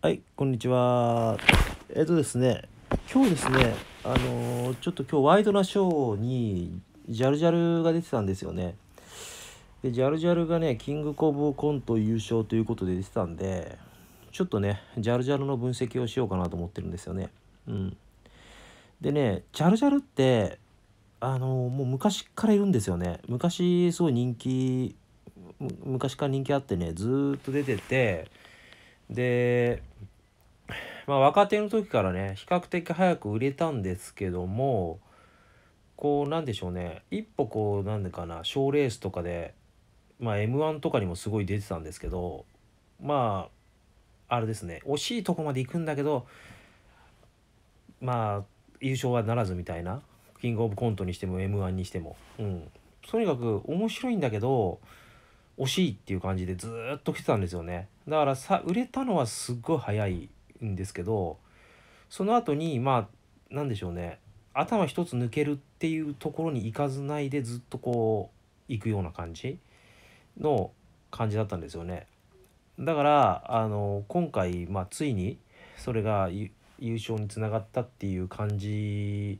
はい、こんにちは。えっ、ー、とですね、今日ですね、あのー、ちょっと今日ワイドなショーにジャルジャルが出てたんですよね。で、ジャルジャルがね、キングコブコント優勝ということで出てたんで、ちょっとね、ジャルジャルの分析をしようかなと思ってるんですよね。うん。でね、ジャルジャルって、あのー、もう昔からいるんですよね。昔、すごい人気、昔から人気あってね、ずっと出てて、で、まあ、若手の時からね比較的早く売れたんですけどもこうなんでしょうね一歩こうなんでかな賞レースとかで、まあ、m 1とかにもすごい出てたんですけどまああれですね惜しいとこまで行くんだけどまあ優勝はならずみたいなキングオブコントにしても m 1にしても、うん、とにかく面白いんだけど惜しいっていう感じでずっと来てたんですよねだからさ売れたのはすっごい早いんですけどその後にまあ何でしょうね頭一つ抜けるっていうところに行かずないでずっとこう行くような感じの感じだったんですよねだからあの今回、まあ、ついにそれが優勝につながったっていう感じ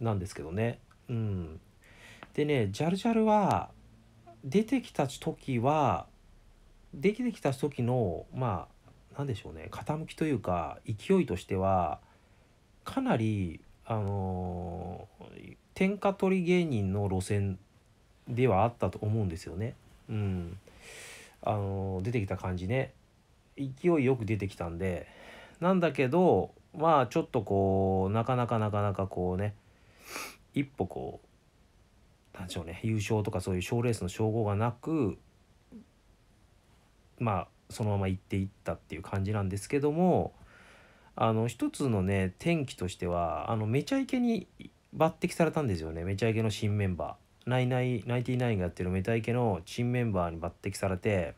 なんですけどねうんでねジャルジャルは出てきた時は出てきた時のまあ何でしょうね傾きというか勢いとしてはかなりあのー、天下取り芸人の路線ではあったと思うんですよね。うん、あのー、出てきた感じね勢いよく出てきたんでなんだけどまあちょっとこうなかなかなかなかこうね一歩こうなでしょうね優勝とかそういう賞レースの称号がなくまあそのまま行っていったっていう感じなんですけどもあの一つのね転機としてはあのめちゃイケに抜擢されたんですよねめちゃイケの新メンバーナイナイナイティナインがやってるめちゃイケの新メンバーに抜擢されて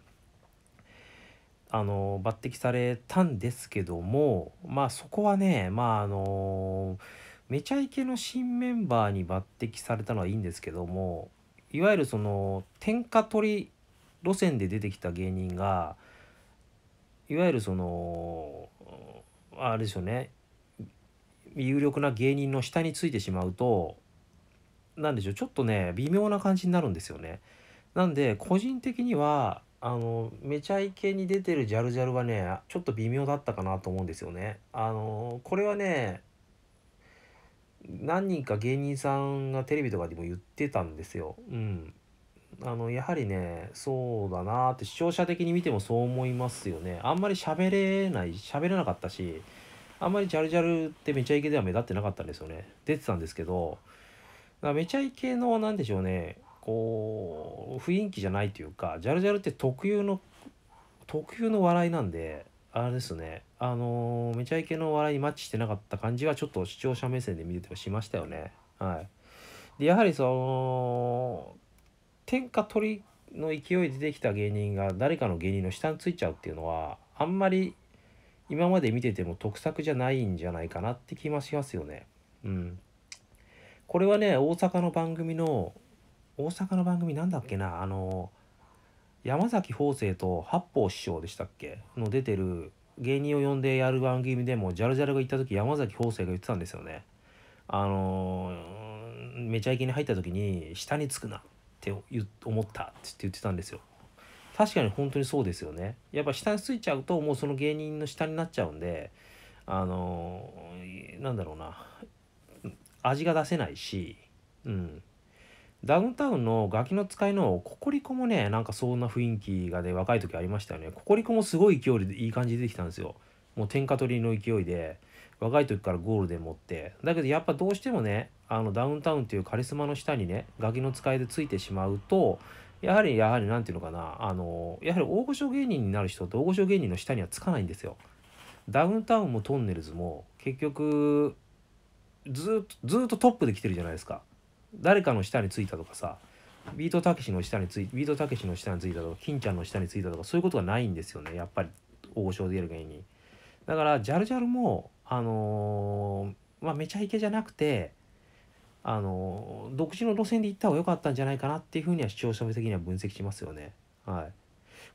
あの抜擢されたんですけどもまあそこはねまああのーめちゃイケの新メンバーに抜擢されたのはいいんですけどもいわゆるその天下取り路線で出てきた芸人がいわゆるそのあれですよね有力な芸人の下についてしまうと何でしょうちょっとね微妙な感じになるんですよね。なんで個人的にはあのめちゃイケに出てるジャルジャルはねちょっと微妙だったかなと思うんですよね。あのこれはね何人か芸人さんがテレビとかでも言ってたんですよ。うん。あの、やはりね、そうだなって視聴者的に見てもそう思いますよね。あんまり喋れない、喋れなかったし、あんまりジャルジャルってめちゃイケでは目立ってなかったんですよね。出てたんですけど、だめちゃイケの、何でしょうね、こう、雰囲気じゃないというか、ジャルジャルって特有の、特有の笑いなんで、あれですねあのー、めちゃイケの笑いにマッチしてなかった感じがちょっと視聴者目線で見ててしましたよねはいでやはりその天下取りの勢いでできた芸人が誰かの芸人の下についちゃうっていうのはあんまり今まで見てても得策じゃないんじゃないかなって気もしますよねうんこれはね大阪の番組の大阪の番組なんだっけなあのー山崎邦生と八方師匠でしたっけの出てる芸人を呼んでやる番組でもジャルジャルが行った時山崎法生が言ってたんですよね。あのー、めちゃイケに入った時に下につくなって思ったって言ってたんですよ。確かに本当にそうですよね。やっぱ下についちゃうともうその芸人の下になっちゃうんであのー、なんだろうな味が出せないし、うん、ダウンタウンのガキの使いのココリコもね、なんかそんな雰囲気がね、若い時ありましたよね。ココリコもすごい勢いでいい感じで出てきたんですよ。もう天下取りの勢いで、若い時からゴールで持って。だけどやっぱどうしてもね、あのダウンタウンっていうカリスマの下にね、ガキの使いでついてしまうと、やはり、やはり、なんていうのかな、あの、やはり大御所芸人になる人っ大御所芸人の下にはつかないんですよ。ダウンタウンもトンネルズも、結局、ずっと、ずっとトップで来てるじゃないですか。誰かの下についたとかさビートたけしの下についビートたけしの下についたとか金ちゃんの下についたとかそういうことがないんですよねやっぱり王将でやる原因にだからジャルジャルもあのー、まあめちゃイケじゃなくてあのー、独自の路線で行った方が良かったんじゃないかなっていうふうには視聴者的には分析しますよねはい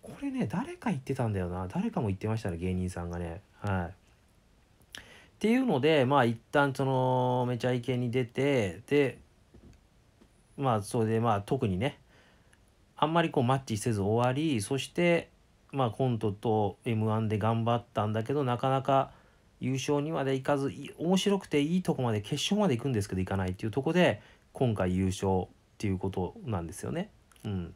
これね誰か言ってたんだよな誰かも言ってましたね芸人さんがねはいっていうのでまあ一旦そのめちゃイケに出てでまあそれでまあ特にねあんまりこうマッチせず終わりそしてまあコントと m 1で頑張ったんだけどなかなか優勝にまでいかず面白くていいとこまで決勝まで行くんですけどいかないっていうとこで今回優勝っていうことなんですよね。うん、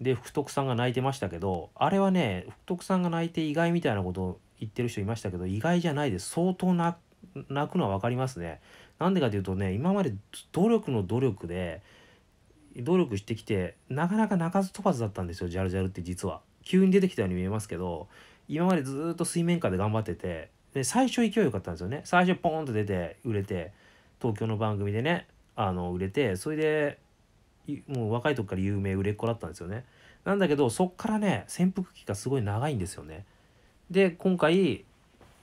で福徳さんが泣いてましたけどあれはね福徳さんが泣いて意外みたいなことを言ってる人いましたけど意外じゃないです相当泣くのは分かりますね。なんでかというとね今まで努力の努力で努力してきてなかなか鳴かず飛ばずだったんですよジャルジャルって実は急に出てきたように見えますけど今までずっと水面下で頑張っててで最初勢い良かったんですよね最初ポーンと出て売れて東京の番組でねあの売れてそれでもう若い時から有名売れっ子だったんですよねなんだけどそっからね潜伏期がすごい長いんですよねで今回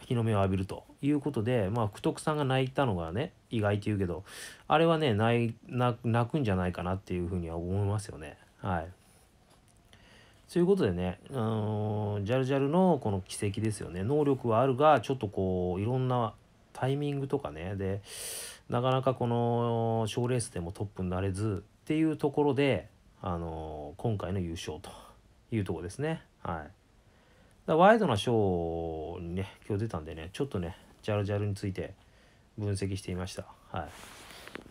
日の目を浴びるということでまあ福徳さんが泣いたのがね意外って言うけどあれはね泣泣くんじゃないかなっていうふうには思いますよねはいということでね、あのー、ジャルジャルのこの奇跡ですよね能力はあるがちょっとこういろんなタイミングとかねでなかなかこの賞レースでもトップになれずっていうところで、あのー、今回の優勝というとこですねはいだワイドな賞にね今日出たんでねちょっとねジャルジャルについて分析していました。はい、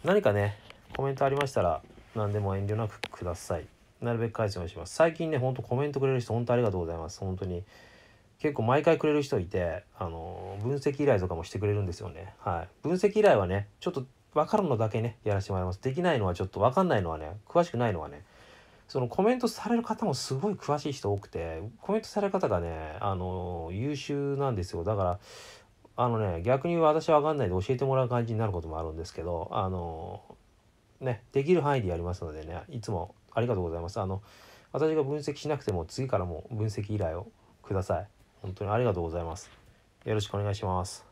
何かねコメントありましたら何でも遠慮なくください。なるべく返すようにします。最近ねほんとコメントくれる人本当ありがとうございます。本当に結構毎回くれる人いてあの分析依頼とかもしてくれるんですよね。はい、分析依頼はねちょっと分かるのだけねやらせてもらいます。できないのはちょっと分かんないのはね詳しくないのはねそのコメントされる方もすごい詳しい人多くてコメントされる方がねあの優秀なんですよだからあのね逆に私は分かんないで教えてもらう感じになることもあるんですけどあのねできる範囲でやりますのでねいつもありがとうございますあの私が分析しなくても次からも分析依頼をください本当にありがとうございますよろしくお願いします